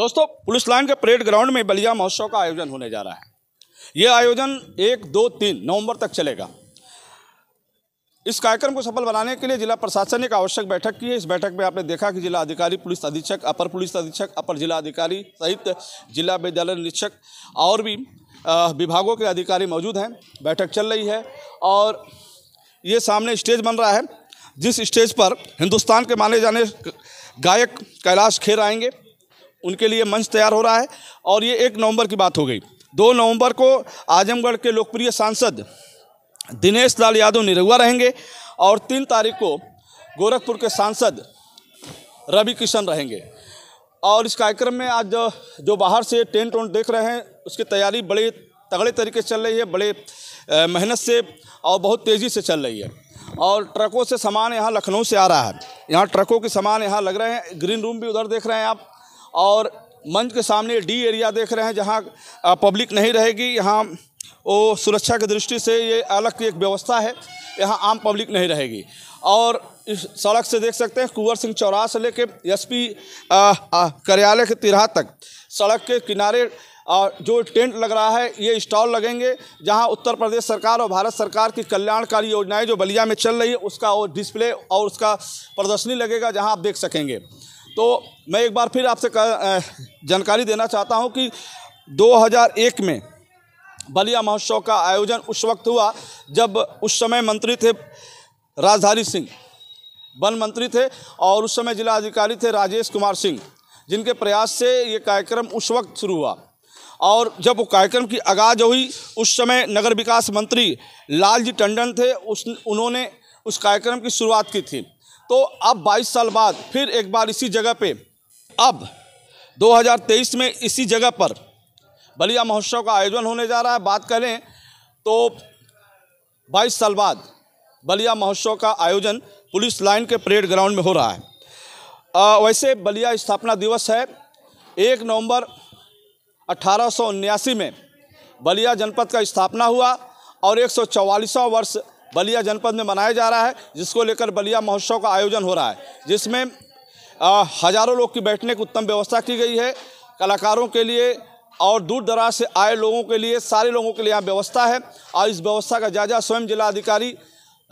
दोस्तों police line के parade ground में बलिया महोत्सव का आयोजन होने जा रहा है ये आयोजन एक दो तीन नवंबर तक चलेगा इस कार्यक्रम को सफल बनाने के लिए जिला प्रशासन ने एक आवश्यक बैठक की है इस बैठक में आपने देखा कि जिला अधिकारी पुलिस अधीक्षक अपर पुलिस अधीक्षक अपर जिला अधिकारी सहित जिला विद्यालय निरीक्षक और भी विभागों के अधिकारी मौजूद हैं बैठक चल रही है और ये सामने स्टेज बन रहा है जिस स्टेज पर हिंदुस्तान के माने जाने गायक कैलाश खेर आएंगे उनके लिए मंच तैयार हो रहा है और ये एक नवंबर की बात हो गई दो नवंबर को आजमगढ़ के लोकप्रिय सांसद दिनेश लाल यादव निरहुआ रहेंगे और तीन तारीख को गोरखपुर के सांसद रवि किशन रहेंगे और इस कार्यक्रम में आज जो, जो बाहर से टेंट वेंट देख रहे हैं उसकी तैयारी बड़े तगड़े तरीके से चल रही है बड़े मेहनत से और बहुत तेज़ी से चल रही है और ट्रकों से सामान यहाँ लखनऊ से आ रहा है यहाँ ट्रकों के सामान यहाँ लग रहे हैं ग्रीन रूम भी उधर देख रहे हैं आप और मंच के सामने डी एरिया देख रहे हैं जहाँ पब्लिक नहीं रहेगी यहाँ वो सुरक्षा की दृष्टि से ये अलग की एक व्यवस्था है यहाँ आम पब्लिक नहीं रहेगी और इस सड़क से देख सकते हैं कुंवर सिंह चौराहा से एस एसपी कार्यालय के तिरा तक सड़क के किनारे जो टेंट लग रहा है ये स्टॉल लगेंगे जहां उत्तर प्रदेश सरकार और भारत सरकार की कल्याणकारी योजनाएं जो बलिया में चल रही है उसका वो डिस्प्ले और उसका प्रदर्शनी लगेगा जहां आप देख सकेंगे तो मैं एक बार फिर आपसे जानकारी देना चाहता हूँ कि 2001 में बलिया महोत्सव का आयोजन उस वक्त हुआ जब उस समय मंत्री थे राजधारी सिंह वन मंत्री थे और उस समय जिला अधिकारी थे राजेश कुमार सिंह जिनके प्रयास से ये कार्यक्रम उस वक्त शुरू हुआ और जब वो कार्यक्रम की आगाज़ हुई उस समय नगर विकास मंत्री लालजी टंडन थे उस उन्होंने उस कार्यक्रम की शुरुआत की थी तो अब 22 साल बाद फिर एक बार इसी जगह पे अब 2023 में इसी जगह पर बलिया महोत्सव का आयोजन होने जा रहा है बात करें तो 22 साल बाद बलिया महोत्सव का आयोजन पुलिस लाइन के परेड ग्राउंड में हो रहा है आ, वैसे बलिया स्थापना दिवस है एक नवंबर अठारह में बलिया जनपद का स्थापना हुआ और एक वर्ष बलिया जनपद में मनाया जा रहा है जिसको लेकर बलिया महोत्सव का आयोजन हो रहा है जिसमें हज़ारों लोग की बैठने की उत्तम व्यवस्था की गई है कलाकारों के लिए और दूर दराज से आए लोगों के लिए सारे लोगों के लिए यहाँ व्यवस्था है और इस व्यवस्था का जायजा स्वयं जिलाधिकारी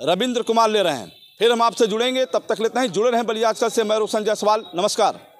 रविंद्र कुमार ले रहे हैं फिर हम आपसे जुड़ेंगे तब तक लेते हैं जुड़े रहें बलिया आजकल से मैं रोशन जायसवाल नमस्कार